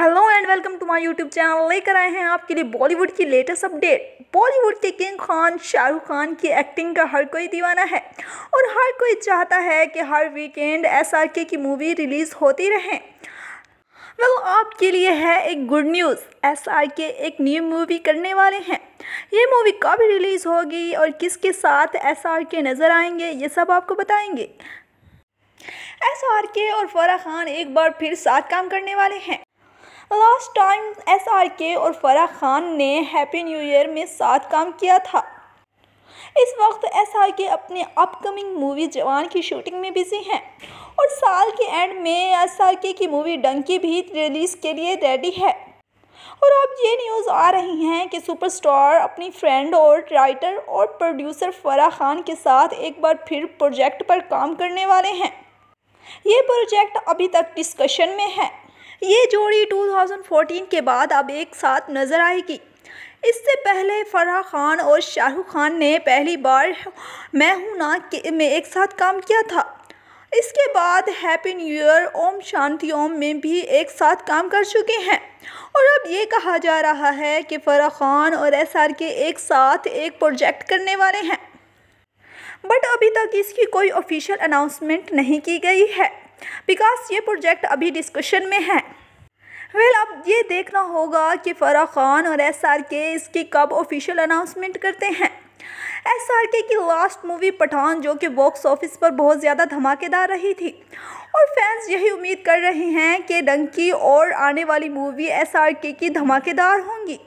hello and welcome to my YouTube channel लेकर आए हैं आपके लिए बॉलीवुड की लेटेस्ट अपडेट बॉलीवुड के किंग खान शाहरुख खान की एक्टिंग का हर कोई दीवाना है और हर कोई चाहता है कि हर वीकेंड एसआरके की मूवी रिलीज़ होती रहे वेल well, आपके लिए है एक गुड न्यूज़ एस आर के एक न्यू मूवी करने वाले हैं ये मूवी कब रिलीज़ होगी और किसके साथ एस आर के नज़र आएंगे ये सब आपको बताएंगे एस आर के और फराह खान एक बार फिर साथ काम करने वाले हैं लास्ट टाइम एस आर के और फराह खान ने हैप्पी न्यू ईयर में साथ काम किया था इस वक्त एस आर के अपने अपकमिंग मूवी जवान की शूटिंग में बिजी हैं और साल के एंड में एस आर के की मूवी डंकी भी रिलीज़ के लिए रेडी है और अब ये न्यूज़ आ रही हैं कि सुपरस्टार अपनी फ्रेंड और राइटर और प्रोड्यूसर फराह खान के साथ एक बार फिर प्रोजेक्ट पर काम करने वाले हैं ये प्रोजेक्ट अभी तक डिस्कशन में है ये जोड़ी 2014 के बाद अब एक साथ नज़र आएगी इससे पहले फराह खान और शाहरुख खान ने पहली बार मैं हूं ना में एक साथ काम किया था इसके बाद happy new year Om Shanti Om में भी एक साथ काम कर चुके हैं और अब ये कहा जा रहा है कि फराह खान और एस आर के एक साथ एक प्रोजेक्ट करने वाले हैं बट अभी तक इसकी कोई ऑफिशियल अनाउंसमेंट नहीं की गई है बिकॉज ये प्रोजेक्ट अभी डिस्कशन में है वेल well, अब ये देखना होगा कि फ़रा खान और एस आर के इसकी कब ऑफिशियल अनाउंसमेंट करते हैं एस आर के की लास्ट मूवी पठान जो कि बॉक्स ऑफिस पर बहुत ज़्यादा धमाकेदार रही थी और फैंस यही उम्मीद कर रहे हैं कि डंकी और आने वाली मूवी एस आर के की धमाकेदार होंगी